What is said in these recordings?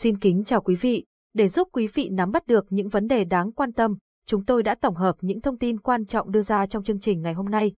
Xin kính chào quý vị, để giúp quý vị nắm bắt được những vấn đề đáng quan tâm, chúng tôi đã tổng hợp những thông tin quan trọng đưa ra trong chương trình ngày hôm nay.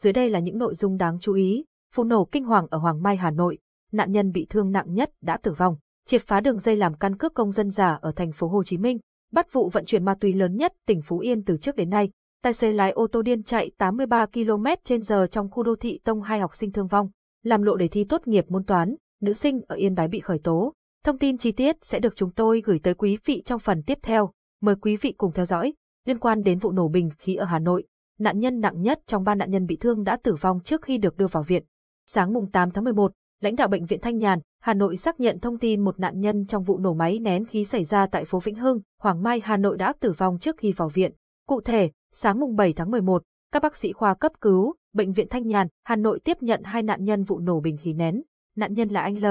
Dưới đây là những nội dung đáng chú ý. Vụ nổ kinh hoàng ở Hoàng Mai, Hà Nội, nạn nhân bị thương nặng nhất đã tử vong. Triệt phá đường dây làm căn cước công dân giả ở thành phố Hồ Chí Minh, bắt vụ vận chuyển ma túy lớn nhất tỉnh Phú Yên từ trước đến nay. Tài xế lái ô tô điên chạy 83 km/h trong khu đô thị Tông hai học sinh thương vong, làm lộ đề thi tốt nghiệp môn toán, nữ sinh ở Yên Bái bị khởi tố. Thông tin chi tiết sẽ được chúng tôi gửi tới quý vị trong phần tiếp theo. Mời quý vị cùng theo dõi. Liên quan đến vụ nổ bình khí ở Hà Nội, nạn nhân nặng nhất trong ba nạn nhân bị thương đã tử vong trước khi được đưa vào viện. Sáng mùng 8 tháng 11, lãnh đạo bệnh viện Thanh Nhàn, Hà Nội xác nhận thông tin một nạn nhân trong vụ nổ máy nén khí xảy ra tại phố Vĩnh Hưng, Hoàng Mai, Hà Nội đã tử vong trước khi vào viện. Cụ thể, sáng mùng 7 tháng 11, các bác sĩ khoa cấp cứu, bệnh viện Thanh Nhàn, Hà Nội tiếp nhận hai nạn nhân vụ nổ bình khí nén. Nạn nhân là anh L,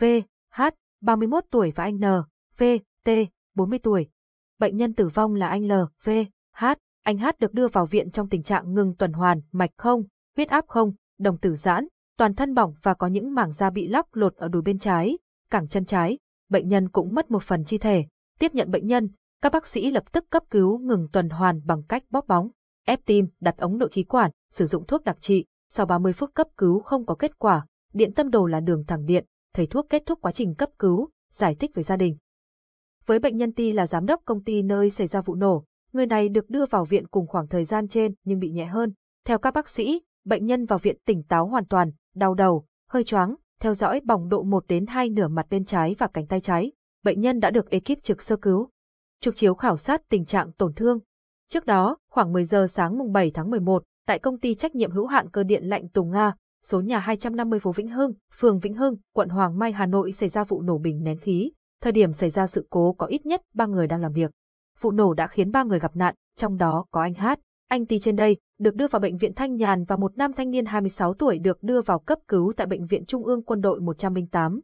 V, H, 31 tuổi và anh N, V, T, 40 tuổi. Bệnh nhân tử vong là anh L, V, H. Anh H được đưa vào viện trong tình trạng ngừng tuần hoàn, mạch không, huyết áp không, đồng tử giãn, toàn thân bỏng và có những mảng da bị lóc lột ở đùi bên trái, cẳng chân trái. Bệnh nhân cũng mất một phần chi thể. Tiếp nhận bệnh nhân, các bác sĩ lập tức cấp cứu ngừng tuần hoàn bằng cách bóp bóng, ép tim, đặt ống nội khí quản, sử dụng thuốc đặc trị. Sau 30 phút cấp cứu không có kết quả, điện tâm đồ là đường thẳng điện, thầy thuốc kết thúc quá trình cấp cứu, giải thích với gia đình. Với bệnh nhân Ti là giám đốc công ty nơi xảy ra vụ nổ, người này được đưa vào viện cùng khoảng thời gian trên nhưng bị nhẹ hơn. Theo các bác sĩ, bệnh nhân vào viện tỉnh táo hoàn toàn, đau đầu, hơi choáng, theo dõi bỏng độ 1 đến 2 nửa mặt bên trái và cánh tay trái. Bệnh nhân đã được ekip trực sơ cứu. Trục chiếu khảo sát tình trạng tổn thương. Trước đó, khoảng 10 giờ sáng mùng 7 tháng 11, tại công ty trách nhiệm hữu hạn cơ điện lạnh Tùng Nga, số nhà 250 phố Vĩnh Hưng, phường Vĩnh Hưng, quận Hoàng Mai, Hà Nội xảy ra vụ nổ bình nén khí. Thời điểm xảy ra sự cố có ít nhất 3 người đang làm việc. Vụ nổ đã khiến 3 người gặp nạn, trong đó có anh Hát. Anh Ti trên đây được đưa vào bệnh viện Thanh Nhàn và một nam thanh niên 26 tuổi được đưa vào cấp cứu tại bệnh viện Trung ương Quân đội 108.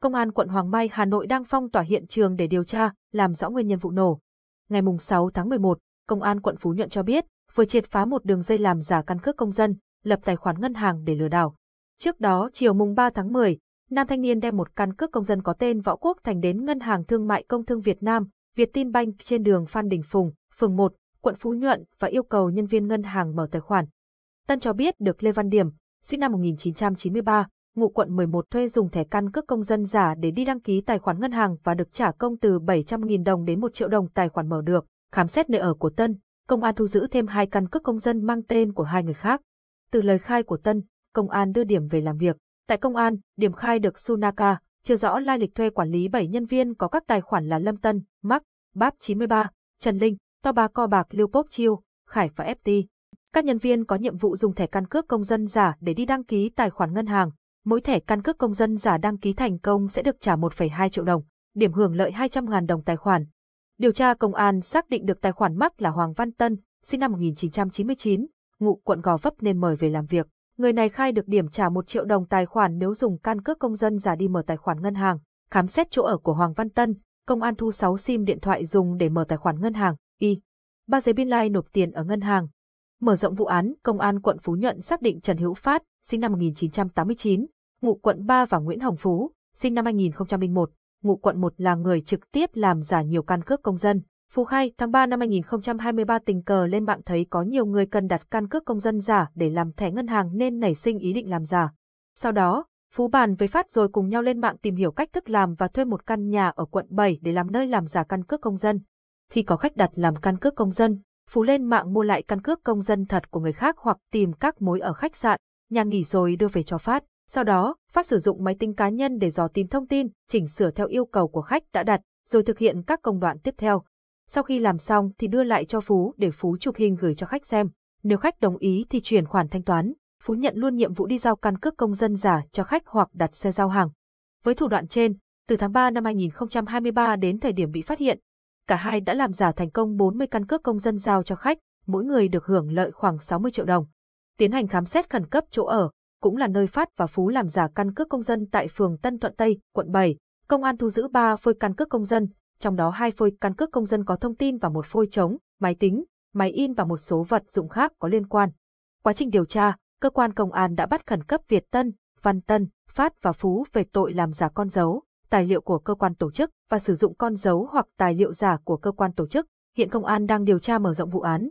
Công an quận Hoàng Mai, Hà Nội đang phong tỏa hiện trường để điều tra, làm rõ nguyên nhân vụ nổ. Ngày 6 tháng 11, Công an quận Phú Nhuận cho biết, vừa triệt phá một đường dây làm giả căn cước công dân, lập tài khoản ngân hàng để lừa đảo. Trước đó chiều mùng 3 tháng 10, nam thanh niên đem một căn cước công dân có tên Võ Quốc Thành đến Ngân hàng Thương mại Công thương Việt Nam, Vietinbank trên đường Phan Đình Phùng, phường 1, quận Phú Nhuận và yêu cầu nhân viên ngân hàng mở tài khoản. Tân cho biết được Lê Văn Điểm, sinh năm 1993, ngụ quận 11 thuê dùng thẻ căn cước công dân giả để đi đăng ký tài khoản ngân hàng và được trả công từ 700.000 đồng đến 1 triệu đồng tài khoản mở được, khám xét nơi ở của Tân, công an thu giữ thêm hai căn cước công dân mang tên của hai người khác. Từ lời khai của Tân, công an đưa Điểm về làm việc. Tại công an, Điểm khai được Sunaka, chưa rõ lai lịch thuê quản lý 7 nhân viên có các tài khoản là Lâm Tân, Mắc, Báp 93, Trần Linh, To Ba Co Bạc Lưu Pop Chiêu, Khải và FT. Các nhân viên có nhiệm vụ dùng thẻ căn cước công dân giả để đi đăng ký tài khoản ngân hàng. Mỗi thẻ căn cước công dân giả đăng ký thành công sẽ được trả 1,2 triệu đồng, điểm hưởng lợi 200.000 đồng tài khoản, Điều tra công an xác định được tài khoản mắc là Hoàng Văn Tân, sinh năm 1999, ngụ quận Gò Vấp nên mời về làm việc. Người này khai được điểm trả 1 triệu đồng tài khoản nếu dùng căn cước công dân giả đi mở tài khoản ngân hàng. Khám xét chỗ ở của Hoàng Văn Tân, công an thu 6 SIM điện thoại dùng để mở tài khoản ngân hàng, y. Ba giấy biên lai nộp tiền ở ngân hàng. Mở rộng vụ án, công an quận Phú Nhuận xác định Trần Hữu Phát, sinh năm 1989, ngụ quận 3 và Nguyễn Hồng Phú, sinh năm 2001, ngụ quận 1 là người trực tiếp làm giả nhiều căn cước công dân. Phú khai tháng 3 năm 2023 tình cờ lên mạng thấy có nhiều người cần đặt căn cước công dân giả để làm thẻ ngân hàng nên nảy sinh ý định làm giả. Sau đó, Phú bàn với Phát rồi cùng nhau lên mạng tìm hiểu cách thức làm và thuê một căn nhà ở quận 7 để làm nơi làm giả căn cước công dân. Khi có khách đặt làm căn cước công dân, Phú lên mạng mua lại căn cước công dân thật của người khác hoặc tìm các mối ở khách sạn, nhà nghỉ rồi đưa về cho Phát. Sau đó, Phát sử dụng máy tính cá nhân để dò tìm thông tin, chỉnh sửa theo yêu cầu của khách đã đặt, rồi thực hiện các công đoạn tiếp theo. Sau khi làm xong thì đưa lại cho Phú để Phú chụp hình gửi cho khách xem. Nếu khách đồng ý thì chuyển khoản thanh toán. Phú nhận luôn nhiệm vụ đi giao căn cước công dân giả cho khách hoặc đặt xe giao hàng. Với thủ đoạn trên, từ tháng 3 năm 2023 đến thời điểm bị phát hiện, cả hai đã làm giả thành công 40 căn cước công dân giao cho khách, mỗi người được hưởng lợi khoảng 60 triệu đồng. Tiến hành khám xét khẩn cấp chỗ ở, cũng là nơi Phát và Phú làm giả căn cước công dân tại phường Tân Thuận Tây, quận 7. Công an thu giữ 3 phôi căn cước công dân, trong đó hai phôi căn cước công dân có thông tin và một phôi trống, máy tính, máy in và một số vật dụng khác có liên quan. Quá trình điều tra, cơ quan công an đã bắt khẩn cấp Việt Tân, Văn Tân, Phát và Phú về tội làm giả con dấu, tài liệu của cơ quan tổ chức và sử dụng con dấu hoặc tài liệu giả của cơ quan tổ chức. Hiện công an đang điều tra mở rộng vụ án.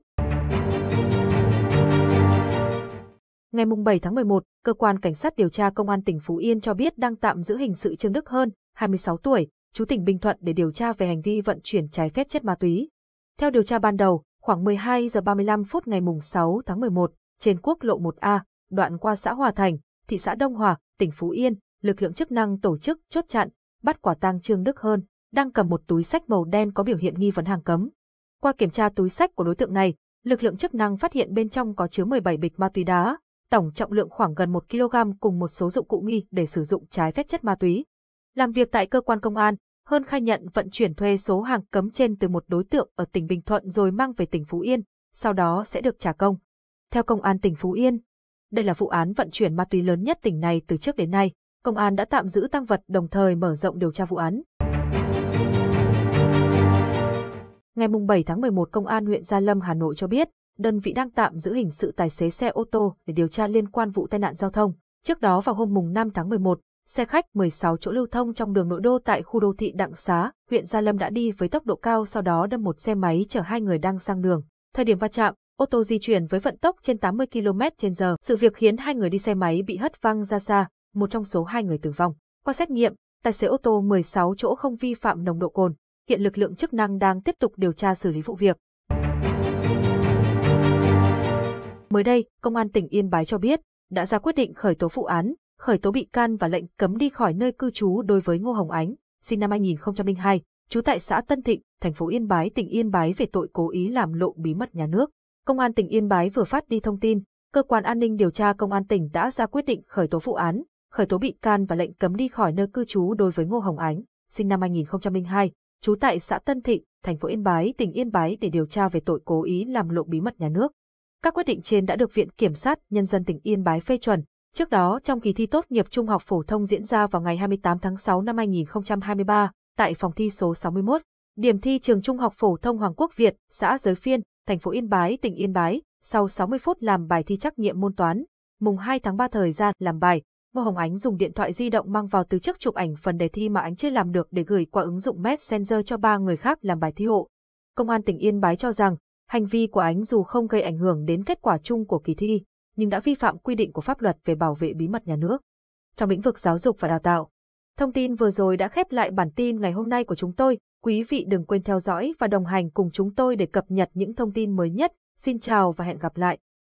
Ngày 7 tháng 11, cơ quan cảnh sát điều tra công an tỉnh Phú Yên cho biết đang tạm giữ hình sự Trương Đức Hơn, 26 tuổi, chú tỉnh Bình Thuận để điều tra về hành vi vận chuyển trái phép chất ma túy. Theo điều tra ban đầu, khoảng 12 giờ 35 phút ngày 6 tháng 11, trên quốc lộ 1A, đoạn qua xã Hòa Thành, thị xã Đông Hòa, tỉnh Phú Yên, lực lượng chức năng tổ chức chốt chặn, bắt quả tang Trương Đức Hơn, đang cầm một túi sách màu đen có biểu hiện nghi vấn hàng cấm. Qua kiểm tra túi sách của đối tượng này, lực lượng chức năng phát hiện bên trong có chứa 17 bịch ma túy đá, tổng trọng lượng khoảng gần 1 kg cùng một số dụng cụ nghi để sử dụng trái phép chất ma túy. Làm việc tại cơ quan công an, hơn khai nhận vận chuyển thuê số hàng cấm trên từ một đối tượng ở tỉnh Bình Thuận rồi mang về tỉnh Phú Yên, sau đó sẽ được trả công. Theo công an tỉnh Phú Yên, đây là vụ án vận chuyển ma túy lớn nhất tỉnh này từ trước đến nay, công an đã tạm giữ tăng vật đồng thời mở rộng điều tra vụ án. Ngày 7 tháng 11 Công an huyện Gia Lâm Hà Nội cho biết, đơn vị đang tạm giữ hình sự tài xế xe ô tô để điều tra liên quan vụ tai nạn giao thông. Trước đó vào hôm mùng 5 tháng 11, xe khách 16 chỗ lưu thông trong đường nội đô tại khu đô thị Đặng Xá, huyện Gia Lâm đã đi với tốc độ cao sau đó đâm một xe máy chở hai người đang sang đường. Thời điểm va chạm, ô tô di chuyển với vận tốc trên 80 km/h. Sự việc khiến hai người đi xe máy bị hất văng ra xa, một trong số hai người tử vong. Qua xét nghiệm, tài xế ô tô 16 chỗ không vi phạm nồng độ cồn. Hiện lực lượng chức năng đang tiếp tục điều tra xử lý vụ việc. Mới đây, Công an tỉnh Yên Bái cho biết, đã ra quyết định khởi tố vụ án, khởi tố bị can và lệnh cấm đi khỏi nơi cư trú đối với Ngô Hồng Ánh, sinh năm 2002, trú tại xã Tân Thịnh, thành phố Yên Bái, tỉnh Yên Bái về tội cố ý làm lộ bí mật nhà nước. Công an tỉnh Yên Bái vừa phát đi thông tin, cơ quan an ninh điều tra công an tỉnh đã ra quyết định khởi tố vụ án, khởi tố bị can và lệnh cấm đi khỏi nơi cư trú đối với Ngô Hồng Ánh, sinh năm 2002, trú tại xã Tân Thịnh, thành phố Yên Bái, tỉnh Yên Bái để điều tra về tội cố ý làm lộ bí mật nhà nước. Các quyết định trên đã được Viện Kiểm sát Nhân dân tỉnh Yên Bái phê chuẩn. Trước đó, trong kỳ thi tốt nghiệp trung học phổ thông diễn ra vào ngày 28 tháng 6 năm 2023, tại phòng thi số 61, điểm thi trường trung học phổ thông Hoàng Quốc Việt, xã Giới Phiên, thành phố Yên Bái, tỉnh Yên Bái, sau 60 phút làm bài thi trắc nghiệm môn toán, mùng 2 tháng 3 thời gian làm bài, Ngô Hồng Ánh dùng điện thoại di động mang vào từ chức chụp ảnh phần đề thi mà Ánh chưa làm được để gửi qua ứng dụng Messenger cho ba người khác làm bài thi hộ. Công an tỉnh Yên Bái cho rằng, hành vi của ánh dù không gây ảnh hưởng đến kết quả chung của kỳ thi, nhưng đã vi phạm quy định của pháp luật về bảo vệ bí mật nhà nước. Trong lĩnh vực giáo dục và đào tạo, thông tin vừa rồi đã khép lại bản tin ngày hôm nay của chúng tôi. Quý vị đừng quên theo dõi và đồng hành cùng chúng tôi để cập nhật những thông tin mới nhất. Xin chào và hẹn gặp lại.